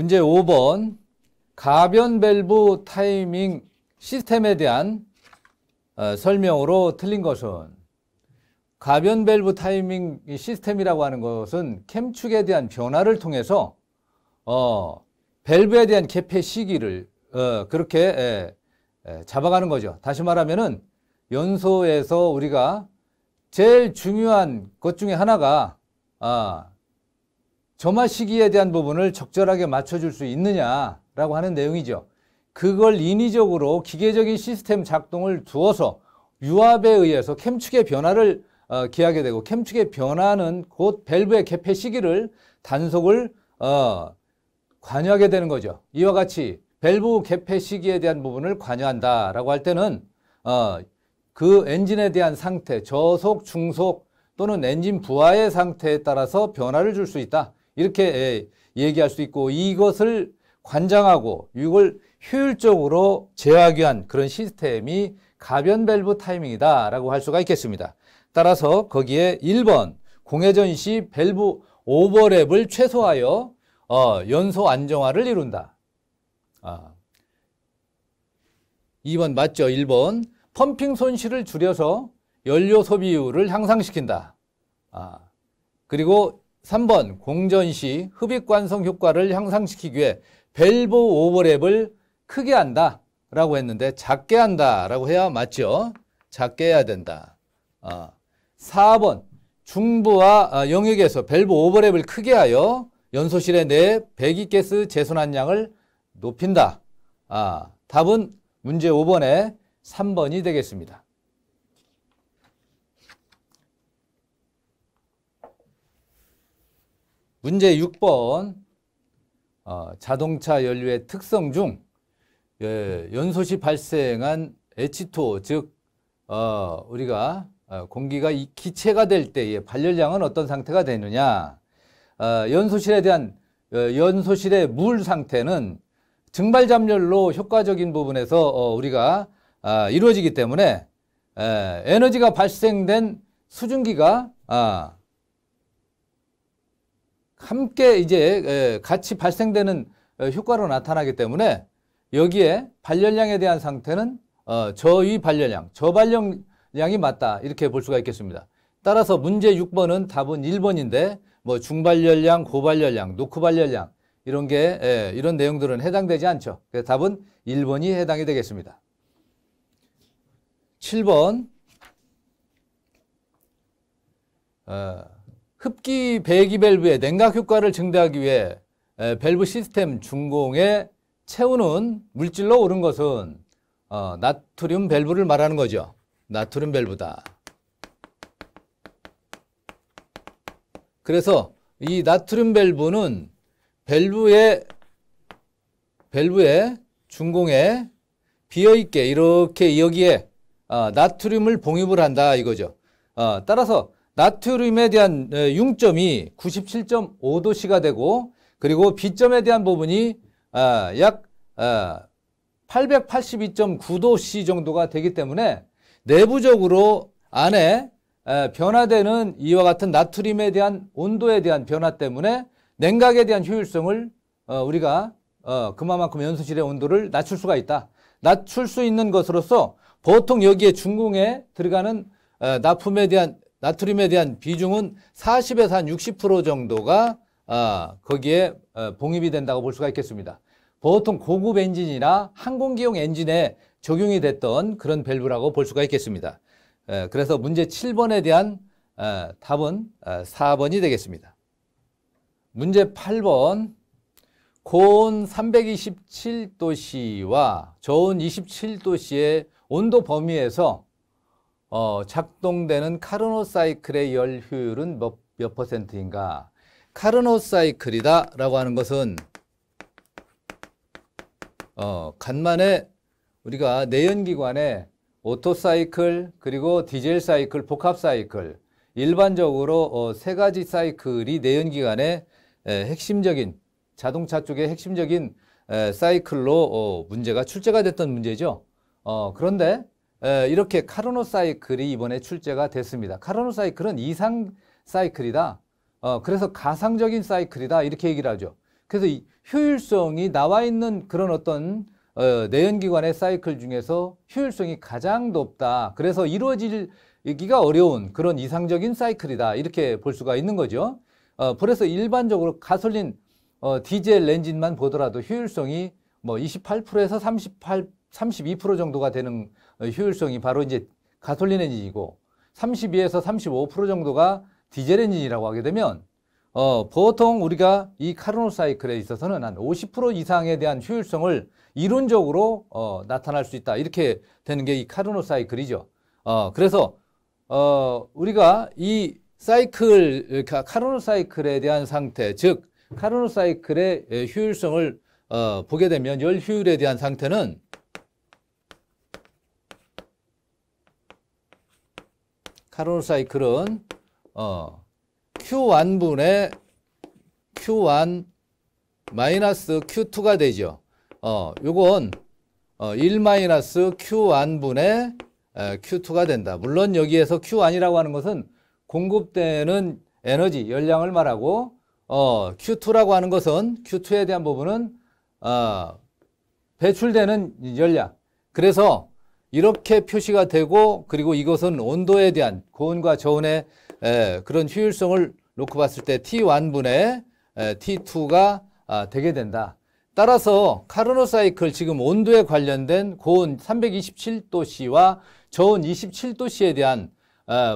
문제 5번 가변 밸브 타이밍 시스템에 대한 어, 설명으로 틀린 것은 가변 밸브 타이밍 시스템이라고 하는 것은 캠축에 대한 변화를 통해서 어, 밸브에 대한 개폐 시기를 어, 그렇게 에, 예, 에, 예, 잡아가는 거죠. 다시 말하면은 연소에서 우리가 제일 중요한 것 중에 하나가 아, 점화 시기에 대한 부분을 적절하게 맞춰줄 수 있느냐라고 하는 내용이죠. 그걸 인위적으로 기계적인 시스템 작동을 두어서 유압에 의해서 캠 축의 변화를 어, 기하게 되고 캠 축의 변화는 곧 밸브의 개폐 시기를 단속을 어, 관여하게 되는 거죠. 이와 같이 밸브 개폐 시기에 대한 부분을 관여한다라고 할 때는 어, 그 엔진에 대한 상태, 저속, 중속 또는 엔진 부하의 상태에 따라서 변화를 줄 수 있다. 이렇게 예, 얘기할 수 있고 이것을 관장하고 이걸 효율적으로 제어하기 위한 그런 시스템이 가변 밸브 타이밍이다라고 할 수가 있겠습니다. 따라서 거기에 1번 공회전 시 밸브 오버랩을 최소화하여 어, 연소 안정화를 이룬다. 아. 2번 맞죠? 1번 펌핑 손실을 줄여서 연료 소비율을 향상시킨다. 아. 그리고 3번 공전시 흡입관성 효과를 향상시키기 위해 밸브 오버랩을 크게 한다 라고 했는데 작게 한다 라고 해야 맞죠? 작게 해야 된다. 아, 어. 4번 중부와 어, 영역에서 밸브 오버랩을 크게 하여 연소실에내 배기가스 재순환량을 높인다. 아, 답은 문제 5번에 3번이 되겠습니다. 문제 6번 어, 자동차 연료의 특성 중 예, 연소시 발생한 에치토 즉 어, 우리가 어, 공기가 기체가 될 때의 발열량은 어떤 상태가 되느냐 어, 연소실에 대한 어, 연소실의 물 상태는 증발 잠열로 효과적인 부분에서 어, 우리가 아, 이루어지기 때문에 에, 에너지가 발생된 수증기가 아, 함께 이제 같이 발생되는 어, 효과로 나타나기 때문에 여기에 발열량에 대한 상태는 어, 저위 발열량, 저발열량이 맞다 이렇게 볼 수가 있겠습니다. 따라서 문제 6번은 답은 1번인데 뭐 중발열량, 고발열량, 노크발열량 이런 게 이런 내용들은 해당되지 않죠. 그래서 답은 1번이 해당이 되겠습니다. 7번 어, 흡기 배기 밸브의 냉각 효과를 증대하기 위해 밸브 시스템 중공에 채우는 물질로 오른 것은 어, 나트륨 밸브를 말하는 거죠. 나트륨 밸브다. 그래서 이 나트륨 밸브는 밸브의 밸브의 중공에 비어 있게 이렇게 여기에 어, 나트륨을 봉입을 한다 이거죠. 어, 따라서 나트륨에 대한 네, 융점이 97.5도씨가 되고 그리고 비점에 대한 부분이 아, 약 882.9도씨 아, 정도가 되기 때문에 내부적으로 안에 변화되는 이와 같은 나트륨에 대한 온도에 대한 변화 때문에 냉각에 대한 효율성을 어, 우리가 어, 그만큼 연소실의 온도를 낮출 수가 있다. 낮출 수 있는 것으로서 보통 여기에 중공에 들어가는 어, 납품에 대한 나트륨에 대한 비중은 40에서 한 60% 정도가 아, 거기에 어, 봉입이 된다고 볼 수가 있겠습니다. 보통 고급 엔진이나 항공기용 엔진에 적용이 됐던 그런 밸브라고 볼 수가 있겠습니다. 그래서 문제 7번에 대한 어, 답은 4번이 어, 되겠습니다. 문제 8번 고온 327도씨와 저온 27도씨의 온도 범위에서 어, 작동되는 카르노 사이클의 열 효율은 몇, 몇 퍼센트인가? 카르노 사이클이다 라고 하는 것은 어, 간만에 우리가 내연기관에 오토 사이클 그리고 디젤 사이클, 복합 사이클 일반적으로 어, 세 가지 사이클이 내연기관의 핵심적인 자동차 쪽의 핵심적인 에, 사이클로 어, 문제가 출제가 됐던 문제죠. 어, 그런데 이렇게 카르노 사이클이 이번에 출제가 됐습니다. 카르노 사이클은 이상 사이클이다. 어, 그래서 가상적인 사이클이다. 이렇게 얘기를 하죠. 그래서 이 효율성이 나와 있는 그런 어떤 어, 내연기관의 사이클 중에서 효율성이 가장 높다. 그래서 이루어지기가 어려운 그런 이상적인 사이클이다. 이렇게 볼 수가 있는 거죠. 어, 그래서 일반적으로 가솔린 어, 디젤 엔진만 보더라도 효율성이 뭐 28%에서 38 32% 정도가 되는 어, 효율성이 바로 이제 가솔린 엔진이고 32에서 35% 정도가 디젤 엔진이라고 하게 되면 어, 보통 우리가 이 카르노 사이클에 있어서는 한 50% 이상에 대한 효율성을 이론적으로 어, 나타날 수 있다. 이렇게 되는 게 이 카르노 사이클이죠. 어, 그래서 어, 우리가 이 사이클, 카르노 사이클에 대한 상태, 즉 카르노 사이클의 효율성을 어, 보게 되면 열 효율에 대한 상태는 카롤 사이클은 어, Q1분의 Q1 마이너스 Q2가 되죠. 어, 요건 어, 1 마이너스 Q1분의 Q2가 된다. 물론 여기에서 Q1이라고 하는 것은 공급되는 에너지, 열량을 말하고 어, Q2라고 하는 것은 Q2에 대한 부분은 어, 배출되는 열량. 그래서 이렇게 표시가 되고 그리고 이것은 온도에 대한 고온과 저온의 그런 효율성을 놓고 봤을 때 T1분의 T2가 아, 되게 된다. 따라서 카르노 사이클 지금 온도에 관련된 고온 327도씨와 저온 27도씨에 대한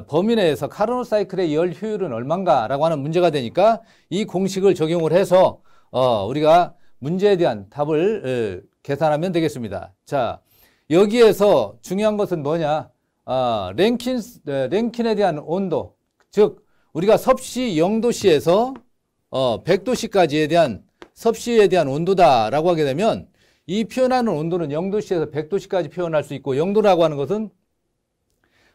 범위 내에서 카르노 사이클의 열 효율은 얼만가라고 하는 문제가 되니까 이 공식을 적용을 해서 어, 우리가 문제에 대한 답을 계산하면 되겠습니다. 자, 여기에서 중요한 것은 뭐냐? 아, 랭킨, 네, 랭킨에 대한 온도. 즉, 우리가 섭씨 0도씨에서 어, 100도씨까지에 대한 섭씨에 대한 온도다라고 하게 되면 이 표현하는 온도는 0도씨에서 100도씨까지 표현할 수 있고 0도라고 하는 것은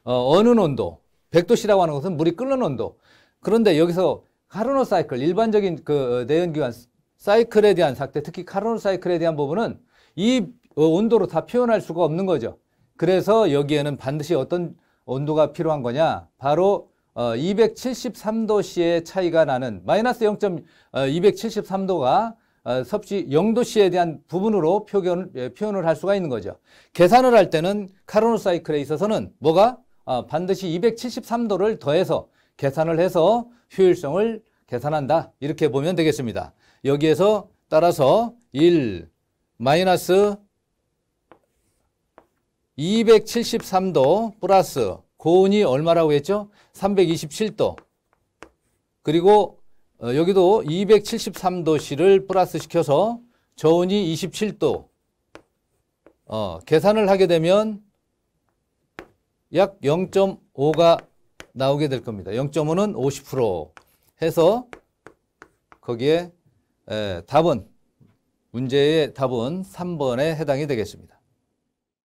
어, 어는 온도, 100도씨라고 하는 것은 물이 끓는 온도. 그런데 여기서 카르노 사이클, 일반적인 그 내연기관 어, 사이클에 대한 삭제, 특히 카르노 사이클에 대한 부분은 이그 온도로 다 표현할 수가 없는 거죠. 그래서 여기에는 반드시 어떤 온도가 필요한 거냐? 바로 273도씨의 어, 차이가 나는 마이너스 0. 273도가 섭씨 0도씨에 대한 부분으로 표현, 예, 표현을 할 수가 있는 거죠. 계산을 할 때는 카르노 사이클에 있어서는 뭐가 어, 반드시 273도를 더해서 계산을 해서 효율성을 계산한다. 이렇게 보면 되겠습니다. 여기에서 따라서 1 마이너스 273도 플러스 고온이 얼마라고 했죠? 327도. 그리고 어, 여기도 273도씨를 플러스 시켜서 저온이 27도. 어, 계산을 하게 되면 약 0.5가 나오게 될 겁니다. 0.5는 50% 해서 거기에 에, 답은 문제의 답은 3번에 해당이 되겠습니다.